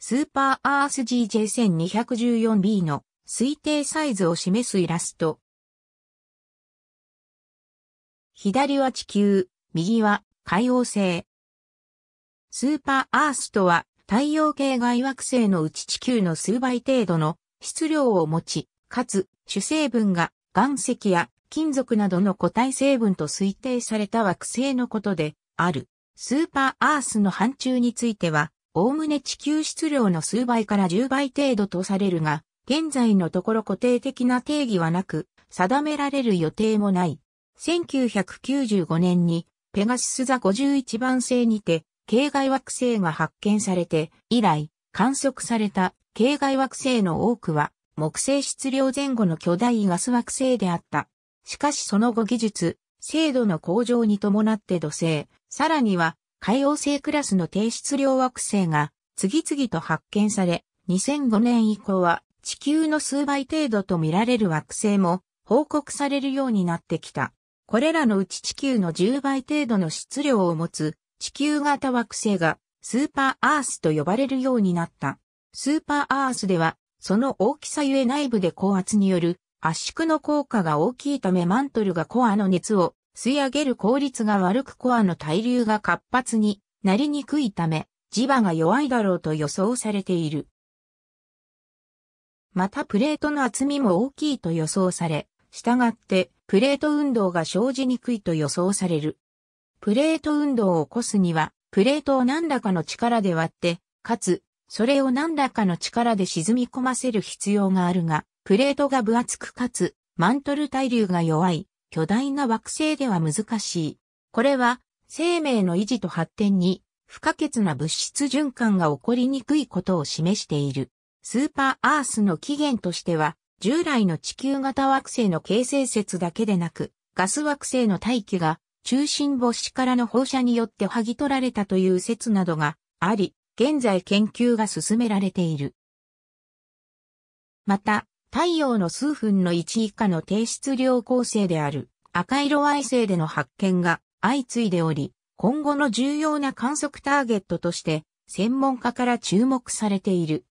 スーパーアース GJ1214B の推定サイズを示すイラスト。左は地球、右は海王星。スーパーアースとは太陽系外惑星のうち地球の数倍程度の質量を持ち、かつ主成分が岩石や金属などの固体成分と推定された惑星のことである。スーパーアースの範疇についてはおおむね地球質量の数倍から10倍程度とされるが、現在のところ固定的な定義はなく、定められる予定もない。1995年に、ペガシス座51番星にて、系外惑星が発見されて、以来、観測された系外惑星の多くは、木星質量前後の巨大ガス惑星であった。しかしその後技術、精度の向上に伴って土星、さらには海王星クラスの低質量惑星が次々と発見され、2005年以降は地球の数倍程度と見られる惑星も報告されるようになってきた。これらのうち地球の10倍程度の質量を持つ地球型惑星がスーパーアースと呼ばれるようになった。スーパーアースではその大きさゆえ内部で高圧による圧縮の効果が大きいためマントルがコアの熱を吸い上げる効率が悪くコアの対流が活発になりにくいため、磁場が弱いだろうと予想されている。またプレートの厚みも大きいと予想され、従ってプレート運動が生じにくいと予想される。プレート運動を起こすには、プレートを何らかの力で割って、かつ、それを何らかの力で沈み込ませる必要があるが、プレートが分厚くかつ、マントル対流が弱い、巨大な惑星では難しい。これは生命の維持と発展に不可欠な物質循環が起こりにくいことを示している。スーパーアースの起源としては、従来の地球型惑星の形成説だけでなく、ガス惑星の大気が中心母子からの放射によって剥ぎ取られたという説などがあり、現在研究が進められている。また、太陽の数分の1以下の低質量構成である赤色矮星での発見が相次いでおり、今後の重要な観測ターゲットとして専門家から注目されている。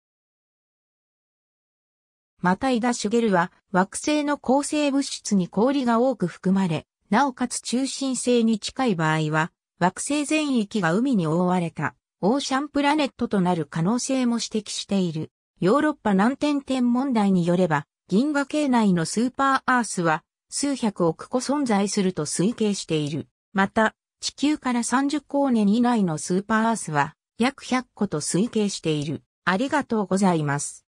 また井田茂は惑星の構成物質に氷が多く含まれ、なおかつ中心性に近い場合は、惑星全域が海に覆われたオーシャンプラネットとなる可能性も指摘している。ヨーロッパ南天天問題によれば、銀河系内のスーパーアースは数百億個存在すると推計している。また、地球から30光年以内のスーパーアースは約100個と推計している。ありがとうございます。